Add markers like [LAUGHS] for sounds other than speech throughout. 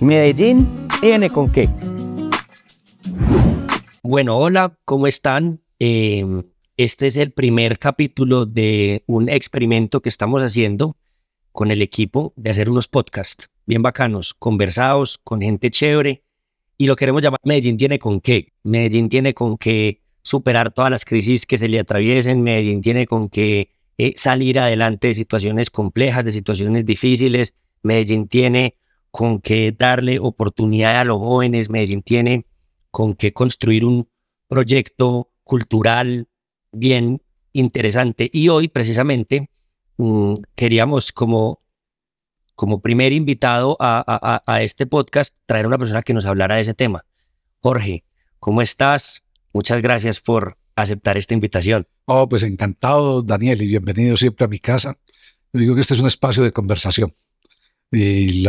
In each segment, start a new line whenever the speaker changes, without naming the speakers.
Medellín tiene con qué. Bueno, hola, ¿cómo están? Eh, este es el primer capítulo de un experimento que estamos haciendo con el equipo de hacer unos podcasts bien bacanos, conversados con gente chévere y lo queremos llamar Medellín tiene con qué. Medellín tiene con qué superar todas las crisis que se le atraviesen, Medellín tiene con qué eh, salir adelante de situaciones complejas, de situaciones difíciles, Medellín tiene con qué darle oportunidad a los jóvenes, Medellín tiene con qué construir un proyecto cultural bien interesante. Y hoy precisamente mm, queríamos como, como primer invitado a, este podcast traer a una persona que nos hablara de ese tema. Jorge, ¿cómo estás? Muchas gracias por aceptar esta invitación.
Oh, pues encantado, Daniel, y bienvenido siempre a mi casa. digo que este es un espacio de conversación. Y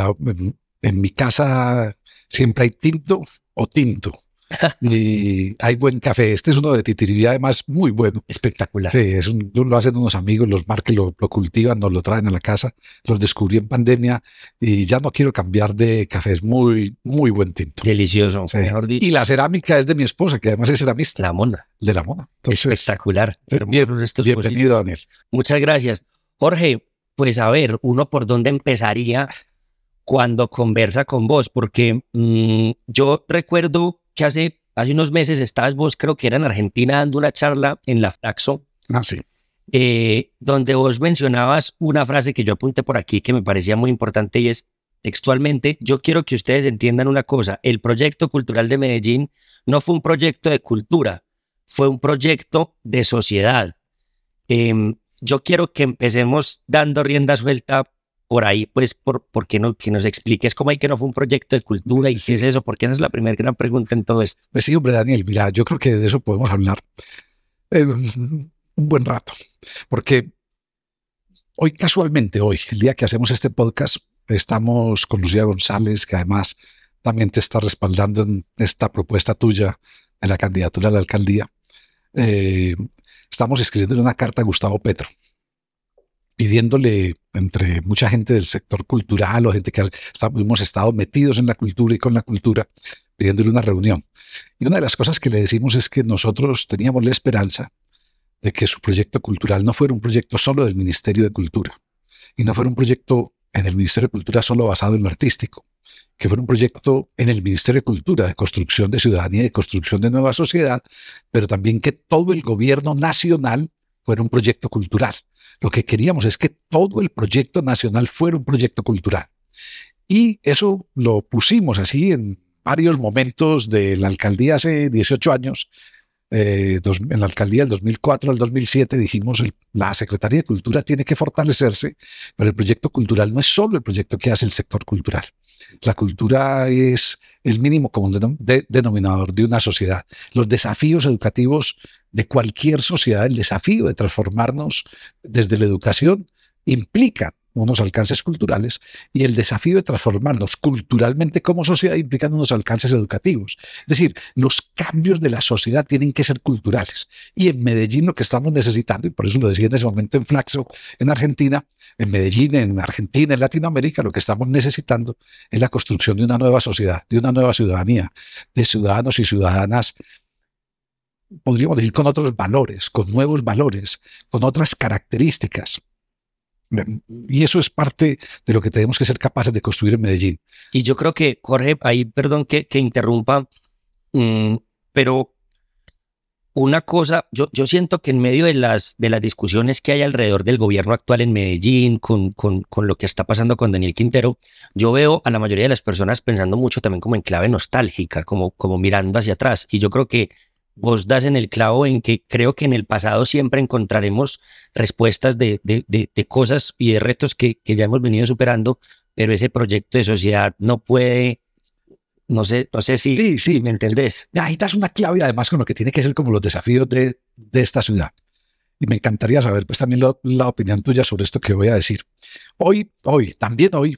en, mi casa siempre hay tinto o tinto. [LAUGHS] y hay buen café. Este es uno de Titiribía, además, muy bueno. Espectacular. Sí, es lo hacen unos amigos, los Marques lo, cultivan, nos lo traen a la casa. Los descubrí en pandemia y ya no quiero cambiar de café. Es muy, muy buen tinto. Delicioso. Y la cerámica es de mi esposa, que además es ceramista. La mona. De la mona. es Espectacular. Eh, bienvenido, Daniel. Muchas gracias.
Jorge, pues a ver, uno por dónde empezaría cuando conversa con vos, porque mm, yo recuerdo que hace, hace unos meses estabas vos, creo que era en Argentina, dando una charla en la Flaxo, Ah, sí. Eh, donde vos mencionabas una frase que yo apunté por aquí que me parecía muy importante y es textualmente, yo quiero que ustedes entiendan una cosa, el proyecto cultural de Medellín no fue un proyecto de cultura, fue un proyecto de sociedad. Em, yo quiero que empecemos dando rienda suelta por ahí, pues, por, por qué no, que nos expliques cómo hay que no fue un proyecto de cultura y si es eso, porque no es la primera gran pregunta en todo esto.
Pues sí, hombre, Daniel, mira, yo creo que de eso podemos hablar eh, un buen rato, porque hoy, casualmente hoy, el día que hacemos este podcast, estamos con Lucía González, que además también te está respaldando en esta propuesta tuya en la candidatura a la alcaldía. Eh, estamos escribiendo una carta a Gustavo Petro pidiéndole entre mucha gente del sector cultural o gente que hemos estado metidos en la cultura y con la cultura, pidiéndole una reunión. Y una de las cosas que le decimos es que nosotros teníamos la esperanza de que su proyecto cultural no fuera un proyecto solo del Ministerio de Cultura y no fuera un proyecto en el Ministerio de Cultura solo basado en lo artístico, que fue un proyecto en el Ministerio de Cultura de construcción de ciudadanía y de construcción de nueva sociedad, pero también que todo el gobierno nacional fuera un proyecto cultural. Lo que queríamos es que todo el proyecto nacional fuera un proyecto cultural. Y eso lo pusimos así en varios momentos de la alcaldía hace 18 años. Eh, en la alcaldía del 2004 al 2007 dijimos la Secretaría de Cultura tiene que fortalecerse, pero el proyecto cultural no es solo el proyecto que hace el sector cultural. La cultura es el mínimo común denominador de una sociedad. Los desafíos educativos de cualquier sociedad, el desafío de transformarnos desde la educación, implica unos alcances culturales y el desafío de transformarnos culturalmente como sociedad implicando unos alcances educativos. Es decir, los cambios de la sociedad tienen que ser culturales. Y en Medellín lo que estamos necesitando, y por eso lo decía en ese momento en Flaxo, en Argentina, en Medellín, en Argentina, en Latinoamérica, lo que estamos necesitando es la construcción de una nueva sociedad, de una nueva ciudadanía, de ciudadanos y ciudadanas podríamos decir, con otros valores, con nuevos valores, con otras características. Y eso es parte de lo que tenemos que ser capaces de construir en Medellín. Y yo creo
que, Jorge, ahí perdón que, que interrumpa, mm, pero una cosa, yo, yo siento que en medio de las, de las discusiones que hay alrededor del gobierno actual en Medellín, con, con, con lo que está pasando con Daniel Quintero, yo veo a la mayoría de las personas pensando mucho también como en clave nostálgica, como, como mirando hacia atrás. Y yo creo que vos das en el clavo en que creo que en el pasado siempre encontraremos respuestas de, cosas y de retos que, que, ya hemos venido superando, pero ese proyecto de sociedad no puede...
No sé, no sé si, sí, sí. me entendés. Ahí das una clave además con lo que tiene que ser como los desafíos de, esta ciudad y me encantaría saber pues también la opinión tuya sobre esto que voy a decir. Hoy, hoy, también hoy,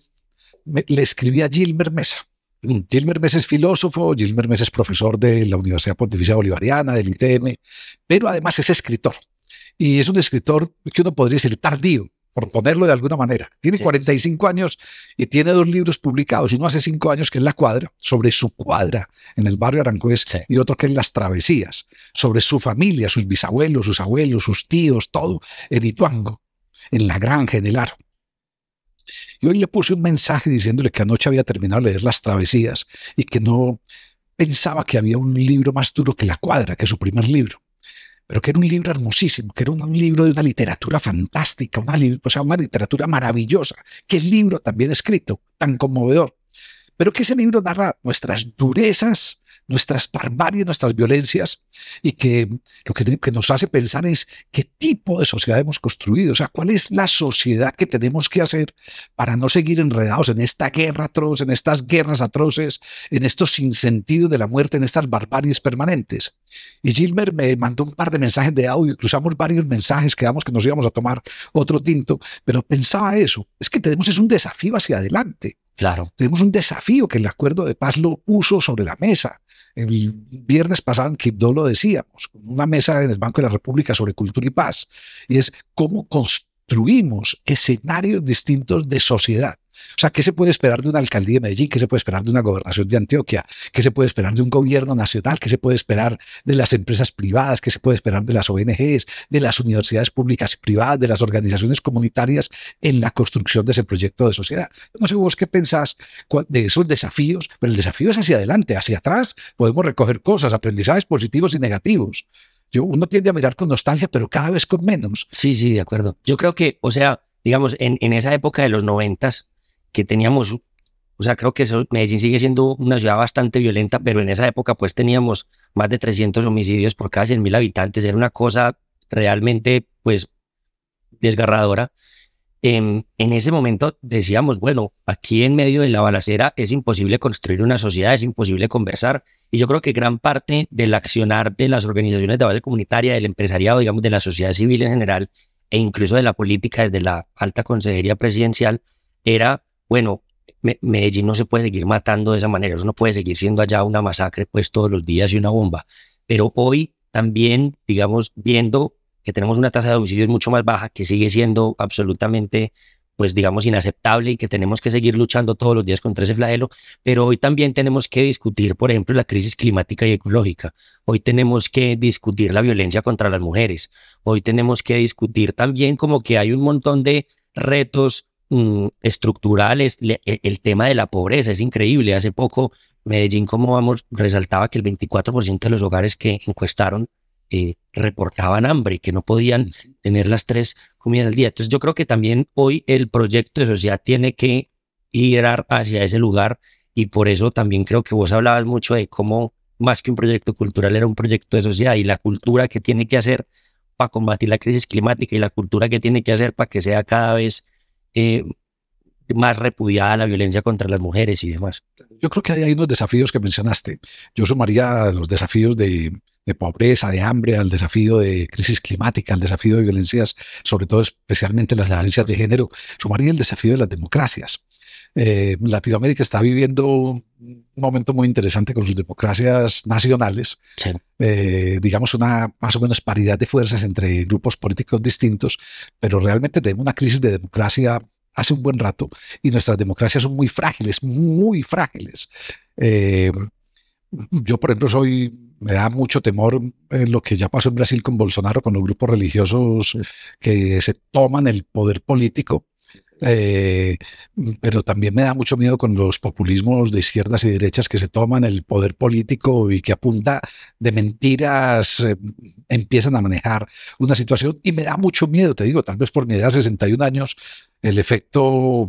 le escribí a gil Mesa, Mm, Gilmer Més es filósofo, Gilmer Més es profesor de la Universidad Pontificia Bolivariana, del ITM, pero además es escritor. Y es un escritor que uno podría decir tardío, por ponerlo de alguna manera. Tiene 45 años y tiene dos libros publicados, uno hace cinco años que es La Cuadra, sobre su cuadra en el barrio Aranjuez, y otro que es Las Travesías, sobre su familia, sus bisabuelos, sus abuelos, sus tíos, todo, en Ituango, en la granja, en el aro. Y hoy le puse un mensaje diciéndole que anoche había terminado de leer Las Travesías y que no pensaba que había un libro más duro que La Cuadra, que es su primer libro pero que era un libro hermosísimo, que era un, libro de una literatura fantástica, una, o una literatura maravillosa, que libro también escrito, tan conmovedor, pero que ese libro narra nuestras durezas, nuestras barbaries, nuestras violencias, y que lo que, nos hace pensar es qué tipo de sociedad hemos construido, o sea, cuál es la sociedad que tenemos que hacer para no seguir enredados en esta guerra atroz, en estas guerras atroces, en estos sinsentidos de la muerte, en estas barbaries permanentes. Y Gilmer me mandó un par de mensajes de audio, cruzamos varios mensajes, quedamos que nos íbamos a tomar otro tinto, pero pensaba eso, es que tenemos es un desafío hacia adelante. Claro. Tenemos un desafío que el acuerdo de paz lo puso sobre la mesa. El viernes pasado en Quibdó lo decíamos, una mesa en el Banco de la República sobre cultura y paz, y es cómo construimos escenarios distintos de sociedad. O sea, ¿qué se puede esperar de una alcaldía de Medellín? ¿Qué se puede esperar de una gobernación de Antioquia? ¿Qué se puede esperar de un gobierno nacional? ¿Qué se puede esperar de las empresas privadas? ¿Qué se puede esperar de las ONGs, de las universidades públicas y privadas, de las organizaciones comunitarias en la construcción de ese proyecto de sociedad? No sé vos qué pensás de esos desafíos, pero el desafío es hacia adelante, hacia atrás. Podemos recoger cosas, aprendizajes positivos y negativos. Yo, uno tiende a mirar con nostalgia, pero cada vez con menos. Sí, sí, de acuerdo.
Yo creo que, o sea, digamos, en, en esa época de los noventas, que teníamos, o sea, creo que Medellín sigue siendo una ciudad bastante violenta, pero en esa época pues teníamos más de 300 homicidios por cada 100.000 habitantes, era una cosa realmente pues desgarradora. En, em, en ese momento decíamos, bueno, aquí en medio de la balacera es imposible construir una sociedad, es imposible conversar. Y yo creo que gran parte del accionar de las organizaciones de base comunitaria, del empresariado, digamos, de la sociedad civil en general, e incluso de la política desde la alta consejería presidencial, era bueno, Medellín no se puede seguir matando de esa manera, eso no puede seguir siendo allá una masacre pues todos los días y una bomba. Pero hoy también, digamos, viendo que tenemos una tasa de homicidios mucho más baja, que sigue siendo absolutamente pues digamos, inaceptable y que tenemos que seguir luchando todos los días contra ese flagelo, pero hoy también tenemos que discutir, por ejemplo, la crisis climática y ecológica, hoy tenemos que discutir la violencia contra las mujeres, hoy tenemos que discutir también como que hay un montón de retos Mm, estructurales, e, el tema de la pobreza es increíble. Hace poco Medellín, como vamos, resaltaba que el 24% de los hogares que encuestaron eh, reportaban hambre, que no podían tener las tres comidas al día. Entonces yo creo que también hoy el proyecto de sociedad tiene que ir hacia ese lugar y por eso también creo que vos hablabas mucho de cómo más que un proyecto cultural era un proyecto de sociedad y la cultura que tiene que hacer para combatir la crisis climática y la cultura que tiene que hacer para que sea cada vez eh, más repudiada la violencia contra las mujeres y demás.
Yo creo que hay, unos desafíos que mencionaste. Yo sumaría los desafíos de, de pobreza, de hambre, al desafío de crisis climática, al desafío de violencias, sobre todo especialmente las violencias de género, sumaría el desafío de las democracias. Eh, Latinoamérica está viviendo un momento muy interesante con sus democracias nacionales. Eh, digamos, una más o menos paridad de fuerzas entre grupos políticos distintos, pero realmente tenemos una crisis de democracia hace un buen rato y nuestras democracias son muy frágiles, muy frágiles. Eh, yo, por ejemplo, soy, me da mucho temor lo que ya pasó en Brasil con Bolsonaro, con los grupos religiosos que se toman el poder político eh, pero también me da mucho miedo con los populismos de izquierdas y derechas que se toman el poder político y que apunta de mentiras eh, empiezan a manejar una situación. Y me da mucho miedo, te digo, tal vez por mi edad, 61 años, el efecto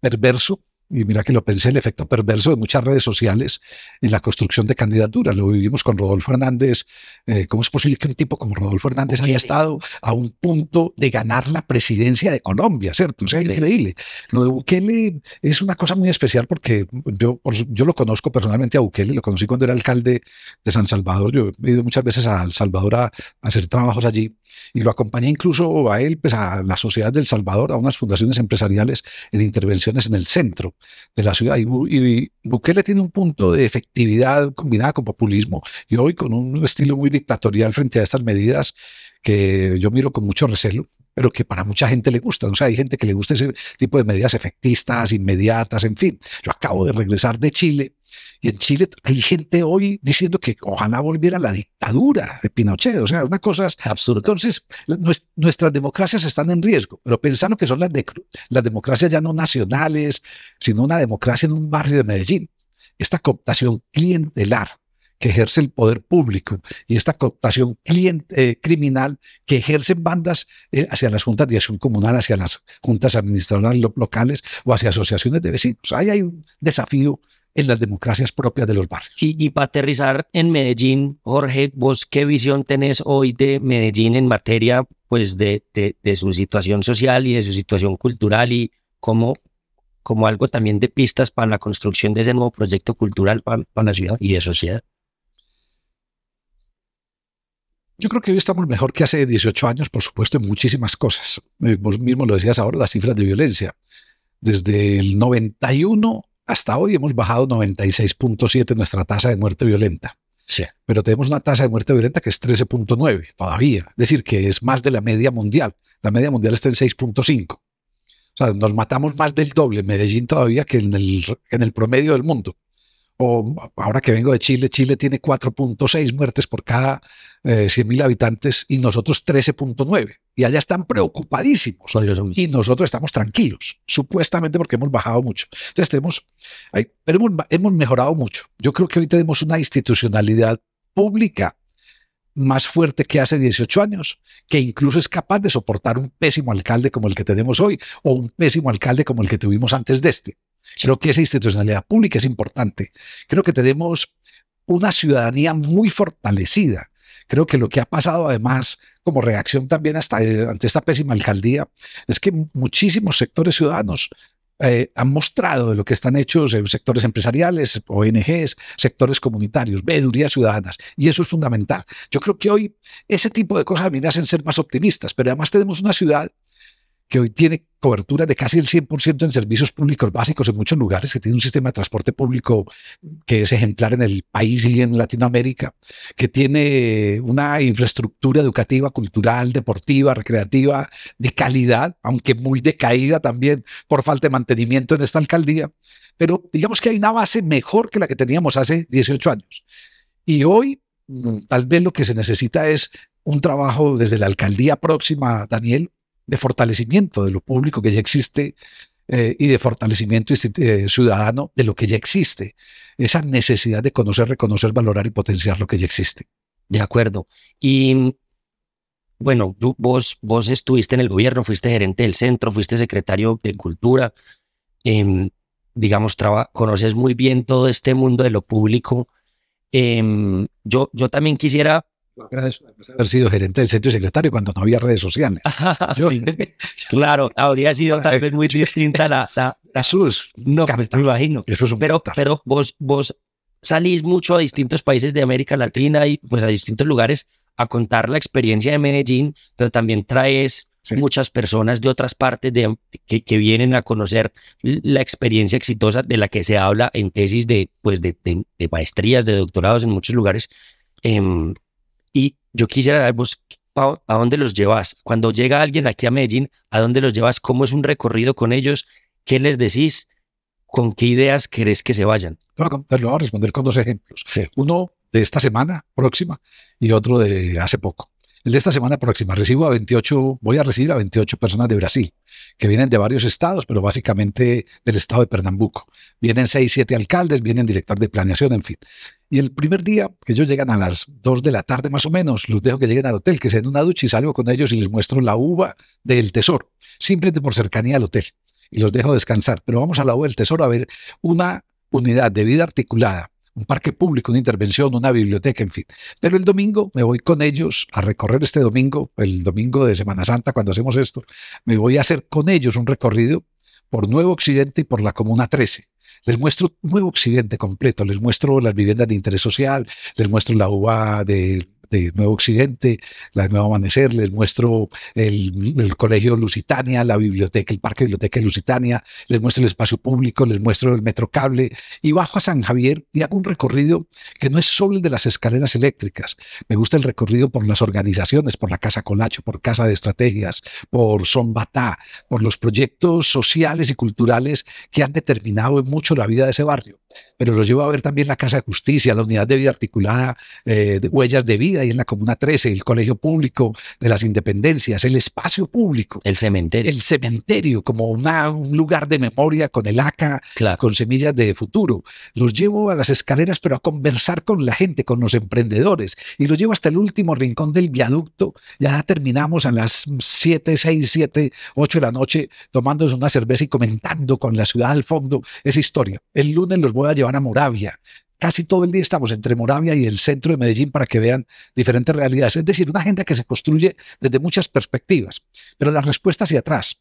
perverso y mira que lo pensé, el efecto perverso de muchas redes sociales en la construcción de candidaturas. Lo vivimos con Rodolfo Hernández. Eh, ¿Cómo es posible que un tipo como Rodolfo Hernández haya estado a un punto de ganar la presidencia de Colombia, ¿cierto? O sea, increíble. Lo de Bukele es una cosa muy especial porque yo, yo lo conozco personalmente a Bukele, lo conocí cuando era alcalde de San Salvador. Yo he ido muchas veces a El Salvador a, hacer trabajos allí y lo acompañé incluso a él, pues a la sociedad del Salvador, a unas fundaciones empresariales en intervenciones en el centro de la ciudad. Y, Bukele tiene un punto de efectividad combinada con populismo. Y hoy con un estilo muy dictatorial frente a estas medidas que yo miro con mucho recelo, pero que para mucha gente le gusta. O sea, hay gente que le gusta ese tipo de medidas efectistas, inmediatas, en fin. Yo acabo de regresar de Chile y en Chile hay gente hoy diciendo que ojalá volviera la dictadura de Pinochet. O sea, una cosa absurda. Entonces, nuestras democracias están en riesgo, pero pensando que son las, las democracias ya no nacionales, sino una democracia en un barrio de Medellín. Esta cooptación clientelar que ejerce el poder público y esta cooptación eh, criminal que ejercen bandas eh, hacia las juntas de acción comunal, hacia las juntas administradoras locales o hacia asociaciones de vecinos. Ahí hay un desafío en las democracias propias de los barrios.
Y, para aterrizar en Medellín, Jorge, vos qué visión tenés hoy de Medellín en materia pues de, de, su situación social y de su situación cultural y cómo, como algo también de pistas para la construcción de ese nuevo proyecto cultural para, la ciudad y de sociedad?
Yo creo que hoy estamos mejor que hace 18 años, por supuesto, en muchísimas cosas. Eh, vos mismo lo decías ahora, las cifras de violencia. Desde el 91 hasta hoy hemos bajado 96.7 nuestra tasa de muerte violenta. Sí. Pero tenemos una tasa de muerte violenta que es 13.9 todavía. Es decir, que es más de la media mundial. La media mundial está en 6.5. O sea, nos matamos más del doble en Medellín todavía que en el, en el promedio del mundo ahora que vengo de Chile, Chile tiene 4.6 muertes por cada 100.000 eh, habitantes y nosotros 13.9. Y allá están preocupadísimos. Y nosotros estamos tranquilos, supuestamente porque hemos bajado mucho. Entonces tenemos, pero hemos mejorado mucho. Yo creo que hoy tenemos una institucionalidad pública más fuerte que hace 18 años, que incluso es capaz de soportar un pésimo alcalde como el que tenemos hoy o un pésimo alcalde como el que tuvimos antes de este. Creo que esa institucionalidad pública es importante. Creo que tenemos una ciudadanía muy fortalecida. Creo que lo que ha pasado además como reacción también hasta ante esta pésima alcaldía es que muchísimos sectores ciudadanos eh, han mostrado de lo que están hechos en sectores empresariales, ONGs, sectores comunitarios, veedurías ciudadanas, y eso es fundamental. Yo creo que hoy ese tipo de cosas a me hacen ser más optimistas, pero además tenemos una ciudad que hoy tiene cobertura de casi el 100% en servicios públicos básicos en muchos lugares, que tiene un sistema de transporte público que es ejemplar en el país y en Latinoamérica, que tiene una infraestructura educativa, cultural, deportiva, recreativa, de calidad, aunque muy decaída también por falta de mantenimiento en esta alcaldía. Pero digamos que hay una base mejor que la que teníamos hace 18 años. Y hoy mm, tal vez lo que se necesita es un trabajo desde la alcaldía próxima, Daniel, de fortalecimiento de lo público que ya existe eh, y de fortalecimiento eh, ciudadano de lo que ya existe. Esa necesidad de conocer, reconocer, valorar y potenciar lo que ya existe. De acuerdo.
Y bueno, tú, vos, vos estuviste en el gobierno, fuiste gerente del centro, fuiste secretario de cultura. Em, digamos, conoces muy bien todo este mundo de lo público. Em, yo, yo también quisiera
Gracias a haber sido gerente del centro y secretario cuando no había redes sociales.
[LAUGHS] claro, habría sido tal vez muy distinta la, la, sus. No, me imagino. pero, pero vos, vos salís mucho a distintos países de América Latina y pues a distintos lugares a contar la experiencia de Medellín, pero también traes muchas personas de otras partes de, que, que, vienen a conocer la experiencia exitosa de la que se habla en tesis de, pues de, de, maestrías, de doctorados en muchos lugares. Eh, y yo quisiera saber ¿a dónde los llevas? Cuando llega alguien aquí a Medellín, ¿a dónde los llevas? ¿Cómo es un recorrido con ellos? ¿Qué les decís? ¿Con qué ideas querés que se vayan?
Te voy a, responder con dos ejemplos. Uno de esta semana próxima y otro de hace poco el de esta semana próxima. Recibo a 28, voy a recibir a 28 personas de Brasil, que vienen de varios estados, pero básicamente del estado de Pernambuco. Vienen 6, 7 alcaldes, vienen director de planeación, en fin. Y el primer día que ellos llegan a las 2 de la tarde más o menos, los dejo que lleguen al hotel, que se den una ducha y salgo con ellos y les muestro la uva del tesoro, simplemente por cercanía al hotel. Y los dejo descansar. Pero vamos a la uva del tesoro a ver una unidad de vida articulada un parque público, una intervención, una biblioteca, en fin. Pero el domingo me voy con ellos a recorrer este domingo, el domingo de Semana Santa, cuando hacemos esto, me voy a hacer con ellos un recorrido por Nuevo Occidente y por la Comuna 13. Les muestro Nuevo Occidente completo, les muestro las viviendas de interés social, les muestro la uva de Nuevo Occidente, la de Nuevo Amanecer, les muestro el, Colegio Lusitania, la biblioteca, el Parque Biblioteca de Lusitania, les muestro el espacio público, les muestro el Metro Cable y bajo a San Javier y hago un recorrido que no es solo el de las escaleras eléctricas, me gusta el recorrido por las organizaciones, por la Casa Colacho, por Casa de Estrategias, por Sombatá, por los proyectos sociales y culturales que han determinado mucho la vida de ese barrio, pero los llevo a ver también la Casa de Justicia, la Unidad de Vida Articulada, eh, de Huellas de Vida, y en la Comuna 13, el Colegio Público de las Independencias, el espacio público. El cementerio. El cementerio, como un lugar de memoria con el ACA, con semillas de futuro. Los llevo a las escaleras, pero a conversar con la gente, con los emprendedores. Y los llevo hasta el último rincón del viaducto. Ya terminamos a las 7, 6, 7, 8 de la noche tomándose una cerveza y comentando con la ciudad al fondo esa historia. El lunes los voy a llevar a Moravia Casi todo el día estamos entre Moravia y el centro de Medellín para que vean diferentes realidades. Es decir, una agenda que se construye desde muchas perspectivas, pero la respuesta hacia atrás.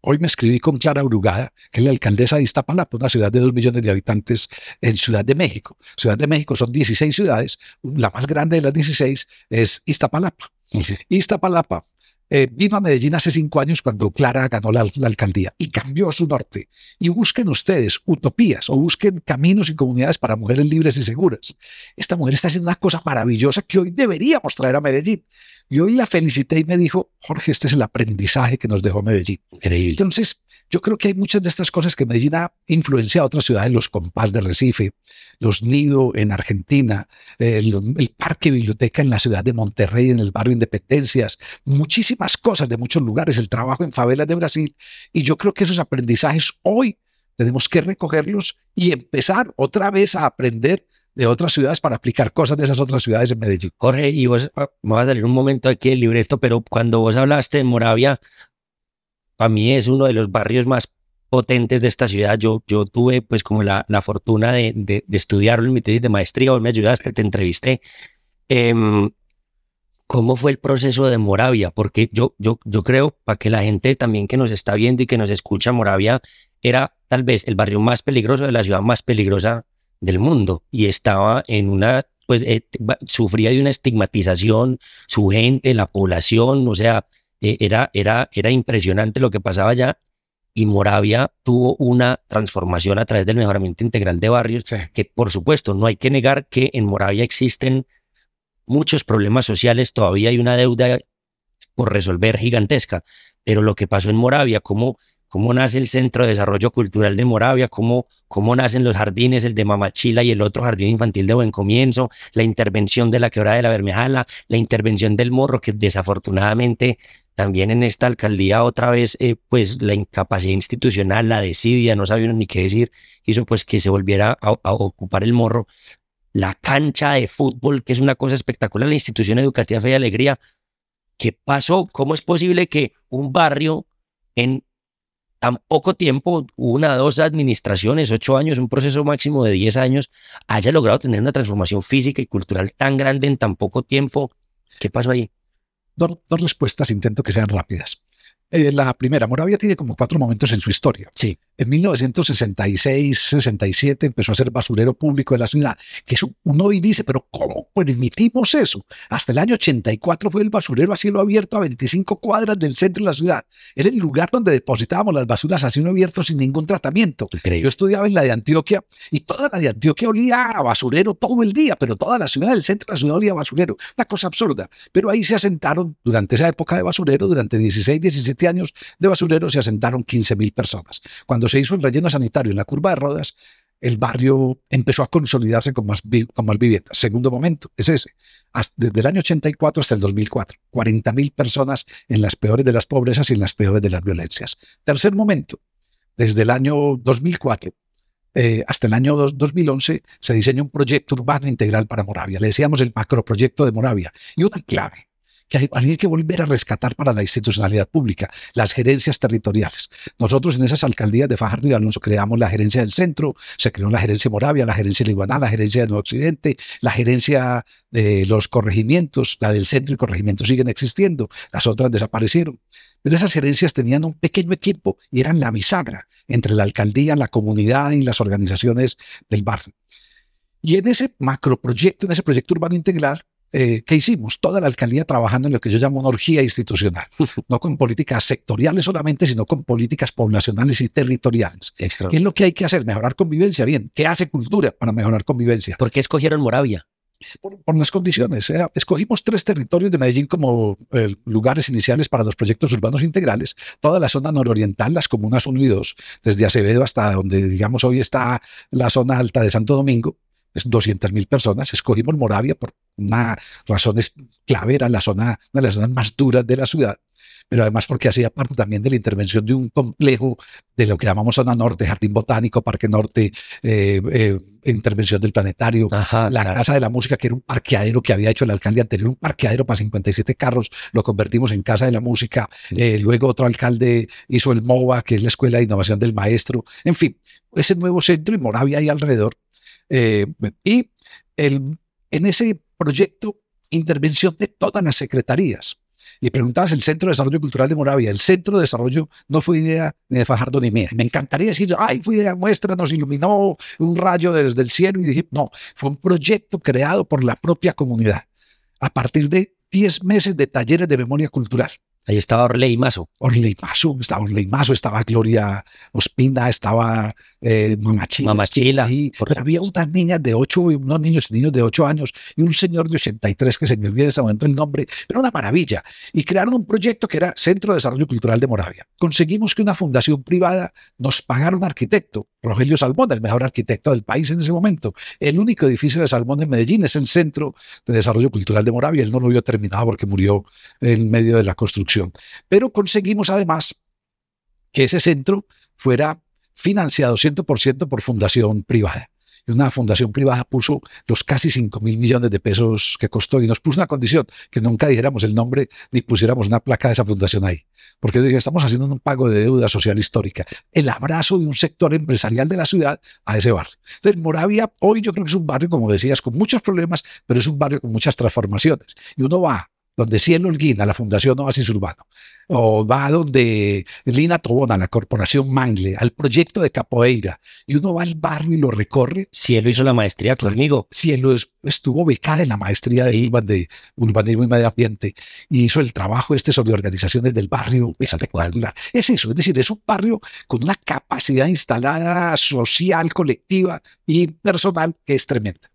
Hoy me escribí con Clara Urugada, que es la alcaldesa de Iztapalapa, una ciudad de dos millones de habitantes en Ciudad de México. Ciudad de México son 16 ciudades, la más grande de las 16 es Iztapalapa. Iztapalapa eh, vino a Medellín hace cinco años cuando Clara ganó la, la, alcaldía y cambió su norte. Y busquen ustedes utopías o busquen caminos y comunidades para mujeres libres y seguras. Esta mujer está haciendo una cosa maravillosa que hoy deberíamos traer a Medellín. Y hoy la felicité y me dijo, Jorge, este es el aprendizaje que nos dejó Medellín. Increíble. Entonces, yo creo que hay muchas de estas cosas que Medellín ha influenciado a otras ciudades, los compás de Recife, los Nido en Argentina, el, el Parque Biblioteca en la ciudad de Monterrey, en el barrio Independencias, muchísimas cosas de muchos lugares, el trabajo en favelas de Brasil. Y yo creo que esos aprendizajes hoy tenemos que recogerlos y empezar otra vez a aprender de otras ciudades para aplicar cosas de esas otras ciudades en Medellín.
Jorge, y vos, ah, me va a salir un momento aquí el libreto, pero cuando vos hablaste de Moravia, para mí es uno de los barrios más potentes de esta ciudad. Yo, yo tuve pues como la, la fortuna de, de, estudiarlo en mi tesis de maestría, vos me ayudaste, te entrevisté. Em, ¿Cómo fue el proceso de Moravia? Porque yo, yo, yo creo, para que la gente también que nos está viendo y que nos escucha, Moravia era tal vez el barrio más peligroso de la ciudad más peligrosa del mundo y estaba en una, pues eh, sufría de una estigmatización, su gente, la población, o sea, eh, era, era, era impresionante lo que pasaba allá. Y Moravia tuvo una transformación a través del mejoramiento integral de barrios, que por supuesto no hay que negar que en Moravia existen muchos problemas sociales, todavía hay una deuda por resolver gigantesca, pero lo que pasó en Moravia, como cómo nace el Centro de Desarrollo Cultural de Moravia, cómo, cómo nacen los jardines, el de Mamachila y el otro jardín infantil de Buen Comienzo, la intervención de la Quebrada de la Bermejala, la intervención del Morro, que desafortunadamente también en esta alcaldía otra vez, eh, pues la incapacidad institucional, la desidia, no sabían ni qué decir, hizo pues que se volviera a, a ocupar el Morro. La cancha de fútbol, que es una cosa espectacular, la institución educativa Fe y Alegría. ¿Qué pasó? ¿Cómo es posible que un barrio en tan poco tiempo, una, dos administraciones, ocho años, un proceso máximo de diez años, haya logrado tener una transformación física y cultural tan grande en tan poco
tiempo? ¿Qué pasó ahí? Dos, dos respuestas, intento que sean rápidas. Eh, la primera, Moravia tiene como cuatro momentos en su historia. Sí. En 1966-67 empezó a ser basurero público de la ciudad, que eso uno hoy dice, pero ¿cómo permitimos eso? Hasta el año 84 fue el basurero a cielo abierto a 25 cuadras del centro de la ciudad. Era el lugar donde depositábamos las basuras a cielo abierto sin ningún tratamiento. Yo estudiaba en la de Antioquia y toda la de Antioquia olía a basurero todo el día, pero toda la ciudad del centro de la ciudad olía a basurero. Una cosa absurda. Pero ahí se asentaron durante esa época de basurero, durante 16, 17 años de basureros se asentaron 15.000 personas. Cuando se hizo el relleno sanitario en la curva de Rodas, el barrio empezó a consolidarse con más, con más viviendas. Segundo momento, es ese. desde el año 84 hasta el 2004, 40.000 personas en las peores de las pobrezas y en las peores de las violencias. Tercer momento, desde el año 2004 eh, hasta el año 2011 se diseñó un proyecto urbano integral para Moravia. Le decíamos el macroproyecto de Moravia. Y una clave, que hay, que volver a rescatar para la institucionalidad pública, las gerencias territoriales. Nosotros en esas alcaldías de Fajardo y Alonso creamos la gerencia del centro, se creó la gerencia Moravia, la gerencia de Libaná, la gerencia de Nuevo Occidente, la gerencia de los corregimientos, la del centro y corregimientos siguen existiendo, las otras desaparecieron. Pero esas gerencias tenían un pequeño equipo y eran la bisagra entre la alcaldía, la comunidad y las organizaciones del barrio. Y en ese macroproyecto, en ese proyecto urbano integral, eh, ¿qué hicimos? Toda la alcaldía trabajando en lo que yo llamo una institucional, [LAUGHS] no con políticas sectoriales solamente, sino con políticas poblacionales y territoriales. ¿Qué es lo que hay que hacer? Mejorar convivencia. Bien, ¿qué hace cultura para mejorar convivencia? ¿Por qué escogieron Moravia? Por, unas condiciones. escogimos tres territorios de Medellín como eh, lugares iniciales para los proyectos urbanos integrales. Toda la zona nororiental, las comunas unidos desde Acevedo hasta donde, digamos, hoy está la zona alta de Santo Domingo, es 200.000 personas, escogimos Moravia por una razones clave, era la zona, una de las zonas más duras de la ciudad, pero además porque hacía parte también de la intervención de un complejo de lo que llamamos zona norte, jardín botánico, parque norte, eh, eh, intervención del planetario, la casa de la música, que era un parqueadero que había hecho el alcalde anterior, un parqueadero para 57 carros, lo convertimos en casa de la música, eh, luego otro alcalde hizo el MOVA, que es la Escuela de Innovación del Maestro, en fin, ese nuevo centro y Moravia ahí alrededor eh, y el, en ese proyecto, intervención de todas las secretarías. Y preguntabas el Centro de Desarrollo Cultural de Moravia. El Centro de Desarrollo no fue idea ni de Fajardo ni mía. Me encantaría decir, ay, fue idea muestra, nos iluminó un rayo desde el cielo y dije, no, fue un proyecto creado por la propia comunidad a partir de 10 meses de talleres de memoria cultural. Ahí estaba Orley Mazu. Orley Masu, estaba Orley estaba Gloria Ospinda, estaba eh, Mamachila. Mamachila. pero había unas niñas de ocho, unos niños, niños de ocho años y un señor de 83 que se me olvidó en ese momento el nombre. pero una maravilla. Y crearon un proyecto que era Centro de Desarrollo Cultural de Moravia. Conseguimos que una fundación privada nos pagara un arquitecto, Rogelio Salmón, el mejor arquitecto del país en ese momento. El único edificio de Salmón en Medellín es el Centro de Desarrollo Cultural de Moravia. Él no lo vio terminado porque murió en medio de la construcción pero conseguimos además que ese centro fuera financiado 100% por fundación privada. Y una fundación privada puso los casi 5 mil millones de pesos que costó y nos puso una condición, que nunca dijéramos el nombre ni pusiéramos una placa de esa fundación ahí. Porque estamos haciendo un pago de deuda social histórica. El abrazo de un sector empresarial de la ciudad a ese barrio. Entonces, Moravia hoy yo creo que es un barrio, como decías, con muchos problemas, pero es un barrio con muchas transformaciones. Y uno va donde Cielo Holguín, a la Fundación Oasis Urbano, o va donde Lina a la Corporación Mangle, al proyecto de Capoeira, y uno va al barrio y lo recorre. Cielo hizo la maestría conmigo. Cielo estuvo becada en la maestría de, urbanismo y medio ambiente, y hizo el trabajo este sobre organizaciones del barrio espectacular. Es eso, es decir, es un barrio con una capacidad instalada social, colectiva y personal que es tremenda.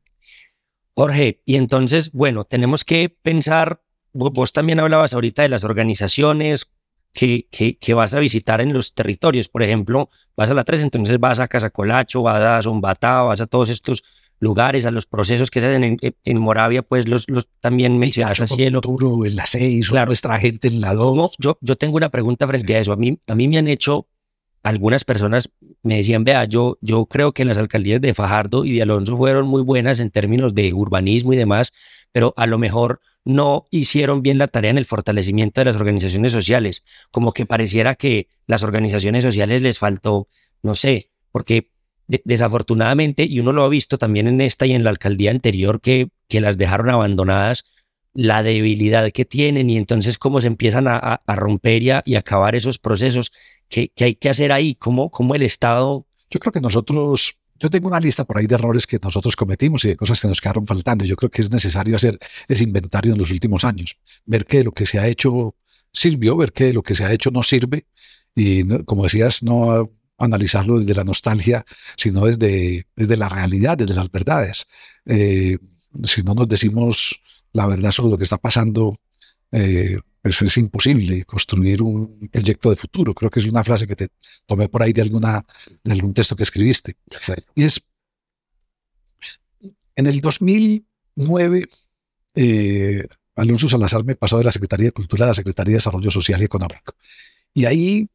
Jorge, y entonces, bueno, tenemos que pensar vos también hablabas ahorita de las organizaciones que, que, vas a visitar en los territorios. Por ejemplo, vas a la 3, entonces vas a Casacolacho, vas a Zumbatá, vas a todos estos lugares, a los procesos que se hacen en, en Moravia, pues los, los también mencionas a cielo. Duro en la 6, claro. nuestra gente en la 2. yo, yo tengo una pregunta frente a eso. A mí, a mí me han hecho algunas personas me decían, vea, yo, yo creo que las alcaldías de Fajardo y de Alonso fueron muy buenas en términos de urbanismo y demás, pero a lo mejor no hicieron bien la tarea en el fortalecimiento de las organizaciones sociales, como que pareciera que las organizaciones sociales les faltó, no sé, porque desafortunadamente, y uno lo ha visto también en esta y en la alcaldía anterior, que, que las dejaron abandonadas la debilidad que tienen y entonces cómo se empiezan a, romper y, acabar esos procesos.
que hay que hacer ahí? ¿Cómo, ¿Cómo el Estado? Yo creo que nosotros yo tengo una lista por ahí de errores que nosotros cometimos y de cosas que nos quedaron faltando. Yo creo que es necesario hacer ese inventario en los últimos años, ver que lo que se ha hecho sirvió, ver qué lo que se ha hecho no sirve y, como decías, no analizarlo desde la nostalgia, sino desde, desde la realidad, desde las verdades. Eh, si no nos decimos la verdad sobre lo que está pasando, eh, pues es imposible, construir un proyecto de futuro. Creo que es una frase que te tomé por ahí de, alguna, de algún texto que escribiste. Y es, en el 2009, eh, Alonso Salazar me pasó de la Secretaría de Cultura a la Secretaría de Desarrollo Social y Económico. Y ahí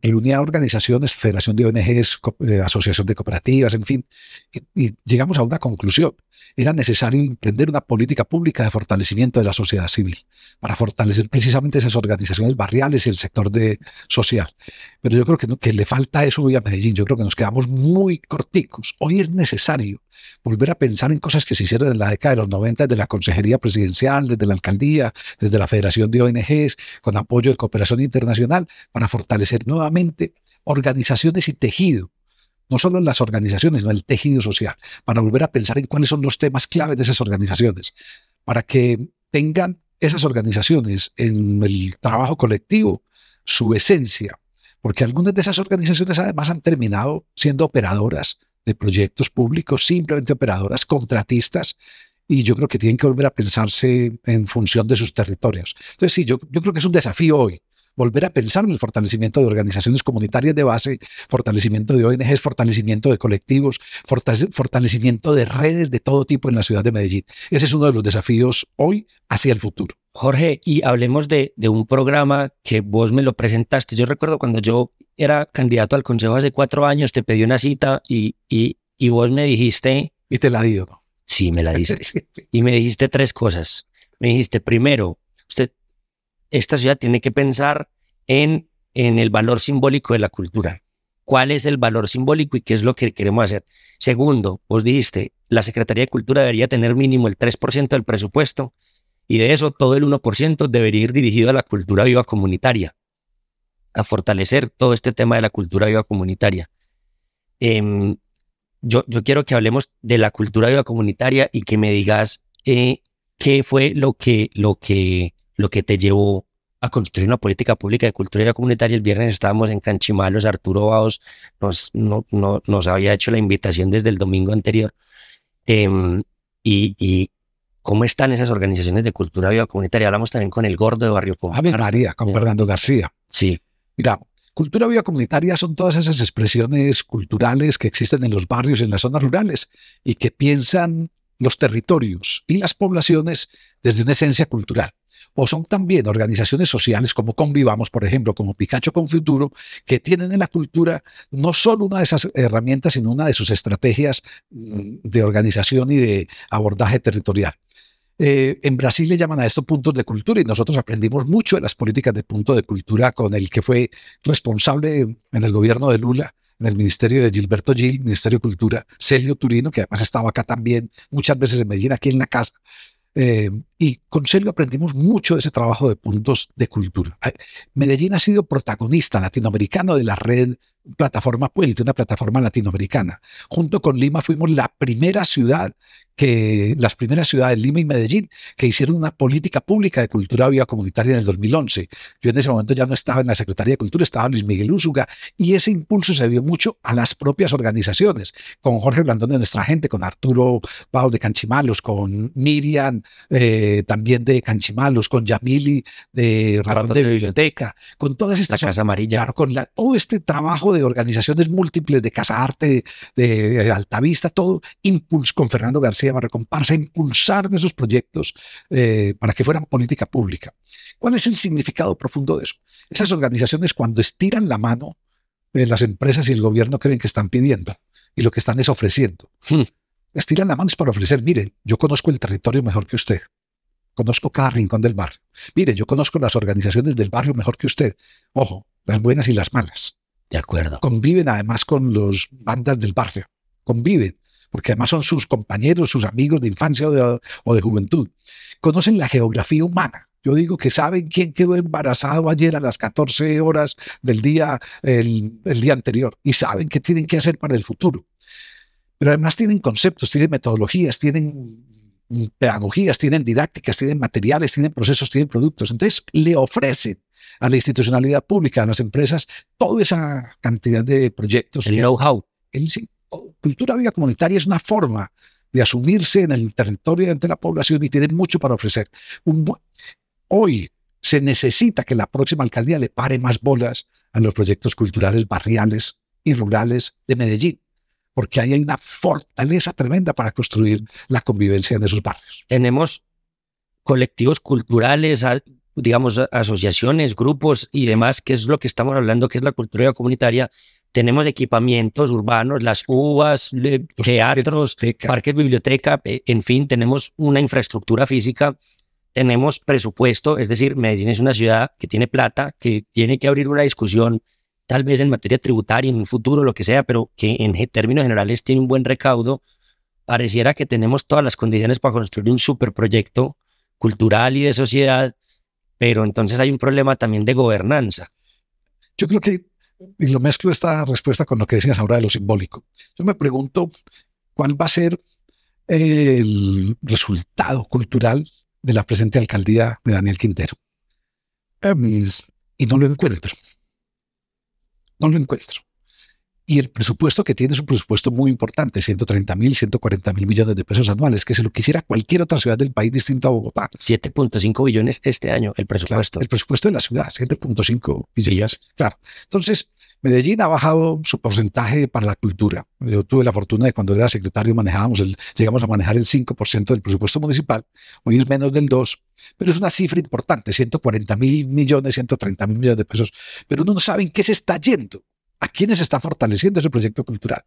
que unía organizaciones, federación de ONGs, eh, asociación de cooperativas, en fin, y, llegamos a una conclusión. Era necesario emprender una política pública de fortalecimiento de la sociedad civil para fortalecer precisamente esas organizaciones barriales y el sector de, social. Pero yo creo que, que le falta eso hoy a Medellín. Yo creo que nos quedamos muy corticos. Hoy es necesario volver a pensar en cosas que se hicieron en la década de los 90 desde la Consejería Presidencial, desde la Alcaldía, desde la Federación de ONGs, con apoyo de cooperación internacional, para fortalecer nuevamente organizaciones y tejido no solo en las organizaciones, sino en el tejido social, para volver a pensar en cuáles son los temas claves de esas organizaciones, para que tengan esas organizaciones en el trabajo colectivo su esencia, porque algunas de esas organizaciones además han terminado siendo operadoras de proyectos públicos, simplemente operadoras contratistas, y yo creo que tienen que volver a pensarse en función de sus territorios. Entonces, sí, yo, yo creo que es un desafío hoy volver a pensar en el fortalecimiento de organizaciones comunitarias de base, fortalecimiento de ONGs, fortalecimiento de colectivos, fortalecimiento de redes de todo tipo en la ciudad de Medellín. Ese es uno de los desafíos hoy hacia el futuro. Jorge, y hablemos de, de un programa que vos me lo presentaste. Yo
recuerdo cuando yo era candidato al consejo hace cuatro años, te pedí una cita y, vos me dijiste... Y te la dio. Sí, me la diste. [LAUGHS] y me dijiste tres cosas. Me dijiste, primero, usted, esta ciudad tiene que pensar en, en el valor simbólico de la cultura. ¿Cuál es el valor simbólico y qué es lo que queremos hacer? Segundo, vos dijiste, la Secretaría de Cultura debería tener mínimo el 3% del presupuesto y de eso todo el 1% debería ir dirigido a la cultura viva comunitaria a fortalecer todo este tema de la cultura viva comunitaria. Em, yo, yo, quiero que hablemos de la cultura viva comunitaria y que me digas eh, qué fue lo que, lo, que, lo que te llevó a construir una política pública de cultura viva comunitaria. El viernes estábamos en Canchimalos, Arturo Baos nos, no, nos había hecho la invitación desde el domingo anterior. Em, y, y cómo están esas organizaciones de cultura viva comunitaria. Hablamos también con el gordo de Barrio
Comunitario María, con Fernando García. Sí. Mira, cultura biocomunitaria son todas esas expresiones culturales que existen en los barrios y en las zonas rurales y que piensan los territorios y las poblaciones desde una esencia cultural. O son también organizaciones sociales como Convivamos, por ejemplo, como Picacho con Futuro, que tienen en la cultura no solo una de esas herramientas, sino una de sus estrategias mm, de organización y de abordaje territorial. Eh, en Brasil le llaman a esto puntos de cultura y nosotros aprendimos mucho de las políticas de punto de cultura con el que fue responsable en el gobierno de Lula, en el ministerio de Gilberto Gil, Ministerio de Cultura, Celio Turino, que además estaba acá también muchas veces en Medellín, aquí en la casa. Eh, y con Sergio aprendimos mucho de ese trabajo de puntos de cultura. Medellín ha sido protagonista latinoamericano de la red Plataforma Puente, una plataforma latinoamericana. Junto con Lima fuimos la primera ciudad que, las primeras ciudades, Lima y Medellín, que hicieron una política pública de cultura biocomunitaria comunitaria en el 2011. Yo en ese momento ya no estaba en la Secretaría de Cultura, estaba Luis Miguel Úsuga, y ese impulso se dio mucho a las propias organizaciones, con Jorge Blandón de nuestra gente, con Arturo Pau de Canchimalos, con Miriam. Eh, eh, también de Canchimalos, con Yamili de Ratón de Biblioteca, con todas estas... La Casa Amarilla. con todo este trabajo de organizaciones múltiples, de Casa Arte, de, eh, Altavista, todo, impulso con Fernando García comparse impulsar esos proyectos eh, para que fueran política pública. ¿Cuál es el significado profundo de eso? Esas organizaciones cuando estiran la mano, las empresas y el gobierno creen que están pidiendo y lo que están es ofreciendo. Hmm. estiran la mano es para ofrecer, miren, yo conozco el territorio mejor que usted. Conozco cada rincón del barrio. Mire, yo conozco las organizaciones del barrio mejor que usted. Ojo, las buenas y las malas. De acuerdo. Conviven además con los bandas del barrio. Conviven, porque además son sus compañeros, sus amigos de infancia o de, juventud. Conocen la geografía humana. Yo digo que saben quién quedó embarazado ayer a las 14 horas del día, el, el día anterior, y saben qué tienen que hacer para el futuro. Pero además tienen conceptos, tienen metodologías, tienen pedagogías, tienen didácticas, tienen materiales, tienen procesos, tienen productos. Entonces, le ofrecen a la institucionalidad pública, a las empresas, toda esa cantidad de proyectos. El know-how. Cultura viva comunitaria es una forma de asumirse en el territorio de la población y tiene mucho para ofrecer. hoy se necesita que la próxima alcaldía le pare más bolas a los proyectos culturales barriales y rurales de Medellín porque ahí hay una fortaleza tremenda para construir la convivencia en esos barrios. Tenemos colectivos
culturales, digamos, asociaciones, grupos y demás, que es lo que estamos hablando, que es la cultura comunitaria. Tenemos equipamientos urbanos, las uvas, teatros, parques, biblioteca, eh, en fin, tenemos una infraestructura física, tenemos presupuesto, es decir, Medellín es una ciudad que tiene plata, que tiene que abrir una discusión tal vez en materia tributaria, en un futuro, lo que sea, pero que en términos generales tiene un buen recaudo, pareciera que tenemos todas las condiciones para construir un superproyecto cultural y de sociedad, pero entonces hay un problema también de gobernanza.
Yo creo que, y lo mezclo esta respuesta con lo que decías ahora de lo simbólico, yo me pregunto cuál va a ser el resultado cultural de la presente alcaldía de Daniel Quintero. Eh, y no lo encuentro. não lhe encontro. Y el presupuesto que tiene es un presupuesto muy importante, 130 mil, 140 mil millones de pesos anuales, que se lo quisiera cualquier otra ciudad del país distinta a Bogotá. 7.5 billones este año, el presupuesto. el presupuesto de la ciudad, 7.5 billones. Claro. Entonces, Medellín ha bajado su porcentaje para la cultura. Yo tuve la fortuna de cuando era secretario manejábamos llegamos a manejar el 5% del presupuesto municipal, hoy es menos del 2, pero es una cifra importante, 140 mil millones, 130 mil millones de pesos, pero uno no sabe en qué se está yendo. ¿A quiénes está fortaleciendo ese proyecto cultural?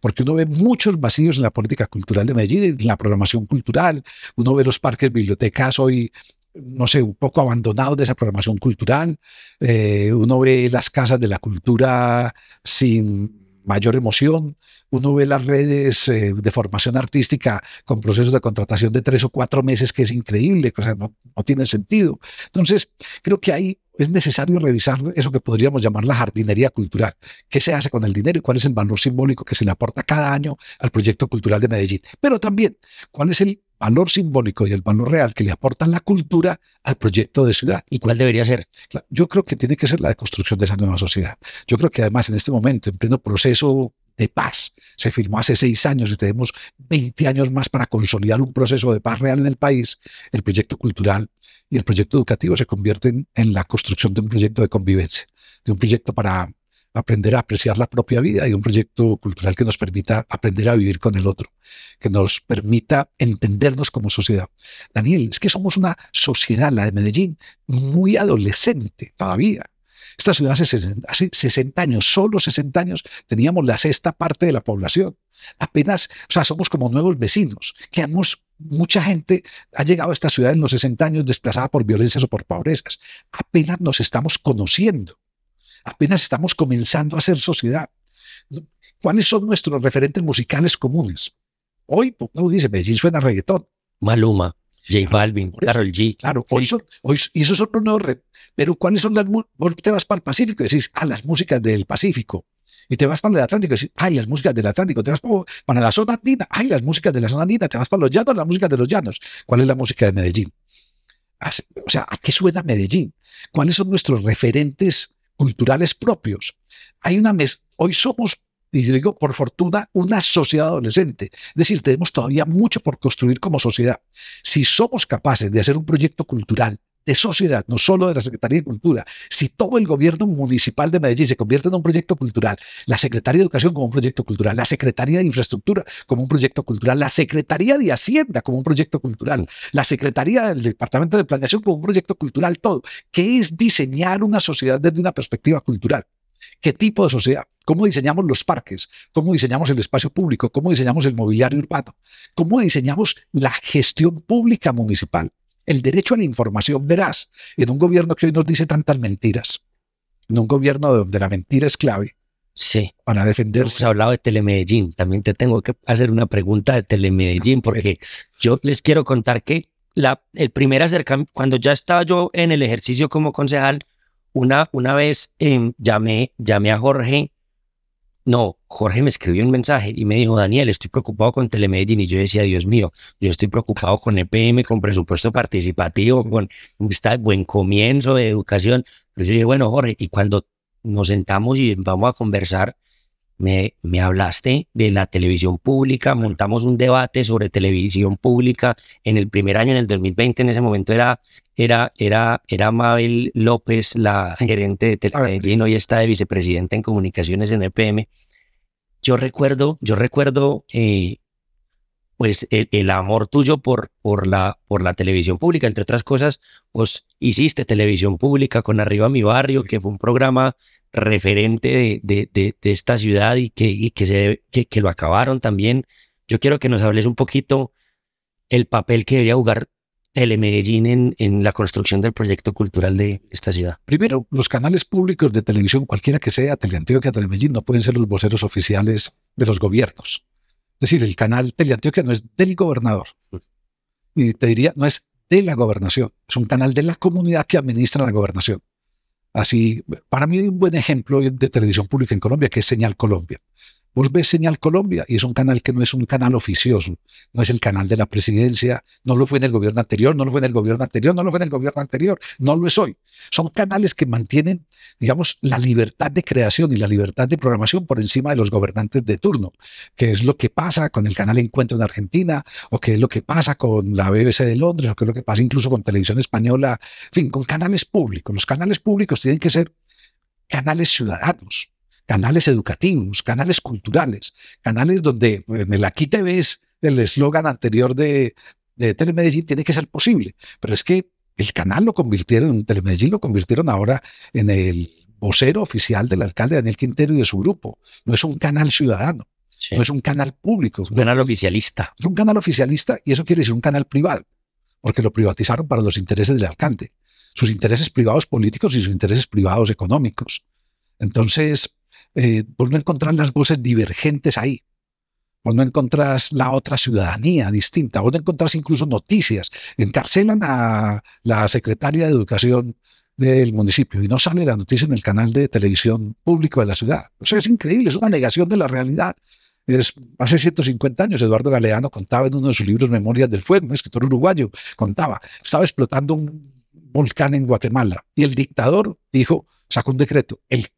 Porque uno ve muchos vacíos en la política cultural de Medellín, en la programación cultural, uno ve los parques, bibliotecas hoy, no sé, un poco abandonados de esa programación cultural, eh, uno ve las casas de la cultura sin mayor emoción, uno ve las redes eh, de formación artística con procesos de contratación de tres o cuatro meses, que es increíble, o no, no tiene sentido. Entonces, creo que hay es necesario revisar eso que podríamos llamar la jardinería cultural. ¿Qué se hace con el dinero y cuál es el valor simbólico que se le aporta cada año al proyecto cultural de Medellín? Pero también, ¿cuál es el valor simbólico y el valor real que le aporta la cultura al proyecto de ciudad. ¿Y cuál debería ser? Yo creo que tiene que ser la construcción de esa nueva sociedad. Yo creo que además en este momento, en pleno proceso de paz. Se firmó hace seis años y tenemos 20 años más para consolidar un proceso de paz real en el país. El proyecto cultural y el proyecto educativo se convierten en la construcción de un proyecto de convivencia, de un proyecto para aprender a apreciar la propia vida y un proyecto cultural que nos permita aprender a vivir con el otro, que nos permita entendernos como sociedad. Daniel, es que somos una sociedad, la de Medellín, muy adolescente todavía. Esta ciudad hace 60, años, solo 60 años, teníamos la sexta parte de la población. Apenas, o sea, somos como nuevos vecinos, que mucha gente ha llegado a esta ciudad en los 60 años desplazada por violencias o por pobrezas. Apenas nos estamos conociendo. Apenas estamos comenzando a ser sociedad. ¿Cuáles son nuestros referentes musicales comunes? Hoy, pues, uno dice, Medellín suena reggaetón. Maluma. J Balvin, claro, el G. Claro, hoy eso es y esos son Pero ¿cuáles son las. Vos te vas para el Pacífico y decís, ah, las músicas del Pacífico. Y te vas para el Atlántico y decís, ay, las músicas del Atlántico. Te vas para, la zona andina, ay, las músicas de la zona andina. Te vas para los llanos, las músicas de los llanos. ¿Cuál es la música de Medellín? O sea, ¿a qué suena Medellín? ¿Cuáles son nuestros referentes culturales propios? Hay una mes. Hoy somos y digo por fortuna, una sociedad adolescente. Es decir, tenemos todavía mucho por construir como sociedad. Si somos capaces de hacer un proyecto cultural de sociedad, no solo de la Secretaría de Cultura, si todo el gobierno municipal de Medellín se convierte en un proyecto cultural, la Secretaría de Educación como un proyecto cultural, la Secretaría de Infraestructura como un proyecto cultural, la Secretaría de Hacienda como un proyecto cultural, la Secretaría del Departamento de Planeación como un proyecto cultural, todo, que es diseñar una sociedad desde una perspectiva cultural. ¿Qué tipo de sociedad? cómo diseñamos los parques, cómo diseñamos el espacio público, cómo diseñamos el mobiliario urbano, cómo diseñamos la gestión pública municipal, el derecho a la información verás, en un gobierno que hoy nos dice tantas mentiras, en un gobierno donde la mentira es clave. Sí. Para defenderse. Hemos hablado de
Telemedellín. También te tengo que hacer una pregunta de Telemedellín, porque yo les quiero contar que la, el primer acercamiento, cuando ya estaba yo en el ejercicio como concejal, una, una vez em, llamé, llamé a Jorge no, Jorge me escribió un mensaje y me dijo, Daniel, estoy preocupado con Telemedellín. Y yo decía, Dios mío, yo estoy preocupado con EPM, con presupuesto participativo, con está buen comienzo de educación. Pero yo dije, bueno, Jorge, y cuando nos sentamos y vamos a conversar, me, hablaste de la televisión pública, montamos un debate sobre televisión pública en el primer año, en el 2020, en ese momento era, era, era, Mabel López, la gerente de y hoy está de vicepresidenta en comunicaciones en EPM. Yo recuerdo, yo recuerdo eh, pues el, amor tuyo por, por, la, por la televisión pública. Entre otras cosas, pues hiciste televisión pública con Arriba Mi Barrio, que fue un programa referente de, de, de, esta ciudad y, que, que, se, lo acabaron también. Yo quiero que nos hables un poquito el papel que debería jugar Telemedellín en, en la construcción del proyecto cultural de esta ciudad.
Primero, los canales públicos de televisión, cualquiera que sea, Teleantioquia, Telemedellín, no pueden ser los voceros oficiales de los gobiernos es decir, el canal Teleantioquia no es del gobernador. Pues. Y te diría, no es de la gobernación, es un canal de la comunidad que administra la gobernación. Así, para mí hay un buen ejemplo de televisión pública en Colombia, que es Señal Colombia. Vos ves Señal Colombia y es un canal que no es un canal oficioso, no es el canal de la presidencia, no lo fue en el gobierno anterior, no lo fue en el gobierno anterior, no lo fue en el gobierno anterior, no lo es hoy. Son canales que mantienen, digamos, la libertad de creación y la libertad de programación por encima de los gobernantes de turno, que es lo que pasa con el canal Encuentro en Argentina, o que es lo que pasa con la BBC de Londres, o que es lo que pasa incluso con Televisión Española, en fin, con canales públicos. Los canales públicos tienen que ser canales ciudadanos canales educativos, canales culturales, canales donde pues, en el aquí te ves el eslogan anterior de, Telemedellín tiene que ser posible. Pero es que el canal lo convirtieron, Telemedellín lo convirtieron ahora en el vocero oficial del alcalde Daniel Quintero y de su grupo. No es un canal ciudadano, no es un canal público. Es un canal oficialista. Es un canal oficialista y eso quiere decir un canal privado, porque lo privatizaron para los intereses del alcalde, sus intereses privados políticos y sus intereses privados económicos. Entonces, eh, vos no encontrás las voces divergentes ahí. Vos no encontrás la otra ciudadanía distinta. Vos no encontrás incluso noticias. Encarcelan a la secretaria de Educación del municipio y no sale la noticia en el canal de televisión público de la ciudad. O sea, es increíble, es una negación de la realidad. Es, hace 150 años, Eduardo Galeano contaba en uno de sus libros Memorias del Fuego, un escritor uruguayo, contaba, estaba explotando un volcán en Guatemala y el dictador dijo, sacó un decreto, el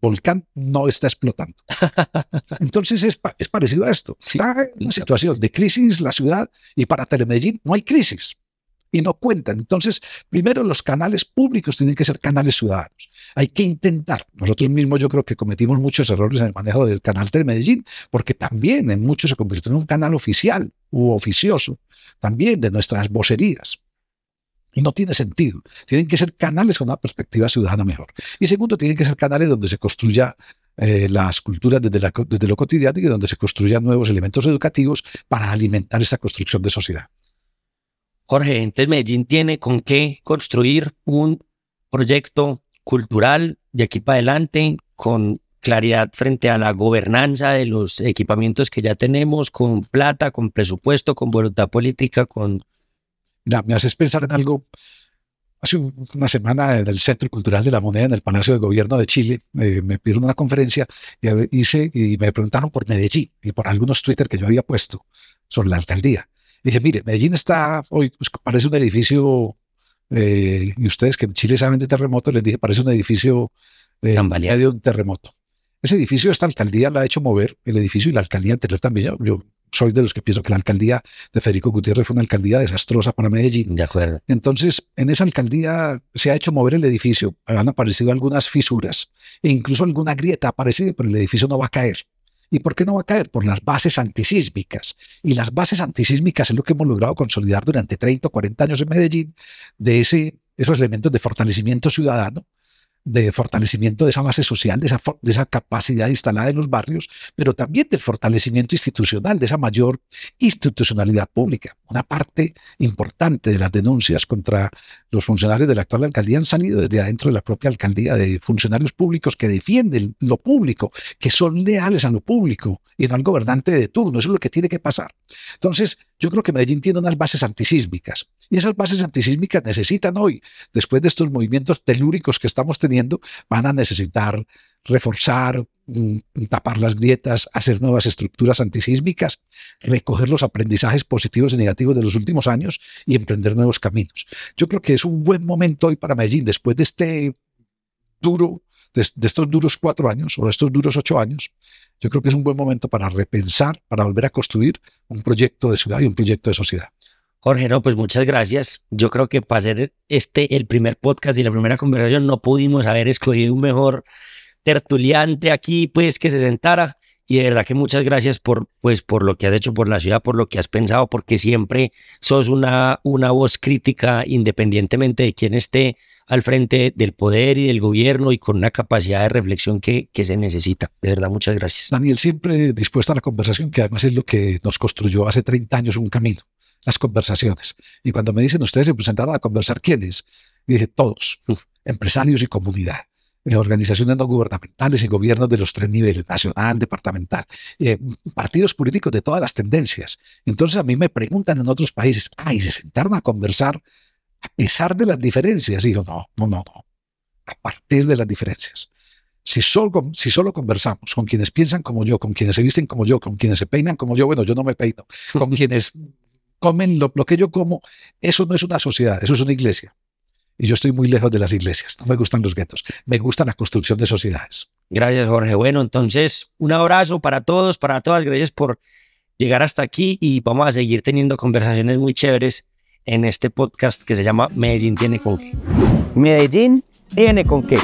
volcán no está explotando. [LAUGHS] Entonces es, parecido a esto. Sí, está una situación de crisis la ciudad y para Telemedellín no hay crisis y no cuentan. Entonces, primero los canales públicos tienen que ser canales ciudadanos. Hay que intentar. Nosotros mismos yo creo que cometimos muchos errores en el manejo del canal Telemedellín porque también en muchos se convirtió en un canal oficial u oficioso, también de nuestras vocerías. Y No tiene sentido. Tienen que ser canales con una perspectiva ciudadana mejor. Y segundo, tienen que ser canales donde se construya eh, las culturas desde, desde, lo cotidiano y donde se construyan nuevos elementos educativos para alimentar esa construcción de sociedad.
Jorge, entonces Medellín tiene con qué construir un proyecto cultural de aquí para adelante con claridad frente a la gobernanza de los equipamientos que ya tenemos, con plata,
con presupuesto, con voluntad política, con Mira, me haces pensar en algo. Hace una semana en el Centro Cultural de la Moneda, en el Palacio de Gobierno de Chile, eh, me pidieron una conferencia y, hice, y me preguntaron por Medellín y por algunos Twitter que yo había puesto sobre la alcaldía. dije, mire, Medellín está hoy, pues, parece un edificio, eh, y ustedes que en Chile saben de terremotos, les dije, parece un edificio eh, de un terremoto. Ese edificio, esta alcaldía la ha hecho mover, el edificio y la alcaldía anterior también. yo soy de los que pienso que la alcaldía de Federico Gutiérrez fue una alcaldía desastrosa para Medellín. De acuerdo. Entonces, en esa alcaldía se ha hecho mover el edificio, han aparecido algunas fisuras e incluso alguna grieta ha aparecido, pero el edificio no va a caer. ¿Y por qué no va a caer? Por las bases antisísmicas. Y las bases antisísmicas es lo que hemos logrado consolidar durante 30 o 40 años en Medellín, de esos elementos de fortalecimiento ciudadano de fortalecimiento de esa base social, de esa, de esa capacidad instalada en los barrios, pero también del fortalecimiento institucional, de esa mayor institucionalidad pública. Una parte importante de las denuncias contra los funcionarios de la actual alcaldía han salido desde adentro de la propia alcaldía, de funcionarios públicos que defienden lo público, que son leales a lo público y no al gobernante de turno. Eso es lo que tiene que pasar. Entonces, yo creo que Medellín tiene unas bases antisísmicas y esas bases antisísmicas necesitan hoy, después de estos movimientos telúricos que estamos teniendo, van a necesitar reforzar, mm, tapar las grietas, hacer nuevas estructuras antisísmicas, recoger los aprendizajes positivos y negativos de los últimos años y emprender nuevos caminos. Yo creo que es un buen momento hoy para Medellín, después de este duro de, estos duros cuatro años o de estos duros ocho años, yo creo que es un buen momento para repensar, para volver a construir un proyecto de ciudad y un proyecto de sociedad. Jorge, no, pues muchas
gracias. Yo creo que para hacer este, el primer podcast y la primera conversación, no pudimos haber escogido un mejor tertuliante aquí, pues que se sentara. Y de verdad que muchas gracias por, pues, por lo que has hecho por la ciudad, por lo que has pensado, porque siempre sos una, una voz crítica independientemente de quién esté al frente del poder y del gobierno y con una capacidad de reflexión que, que se necesita. De verdad, muchas gracias.
Daniel, siempre dispuesto a la conversación, que además es lo que nos construyó hace 30 años un camino, las conversaciones. Y cuando me dicen ustedes se presentaron a conversar, ¿quiénes? Y dije, todos, empresarios y comunidad eh, organizaciones no gubernamentales y gobiernos de los tres niveles, nacional, departamental, eh, partidos políticos de todas las tendencias. Entonces a mí me preguntan en otros países, ay, ah, se sentaron a conversar a pesar de las diferencias. Y yo, no, no, no, no, a partir de las diferencias. Si solo, conversamos con quienes piensan como yo, con quienes se visten como yo, con quienes se peinan como yo, bueno, yo no me peino, con [LAUGHS] quienes comen lo que yo como, eso no es una sociedad, eso es una iglesia. Y yo estoy muy lejos de las iglesias, no me gustan los guetos, me gusta la construcción de sociedades.
Gracias, Jorge. Bueno, entonces, un abrazo para todos, para todas. Gracias por llegar hasta aquí y vamos a seguir teniendo conversaciones muy chéveres en este podcast que se llama Medellín tiene con qué. Medellín tiene con qué.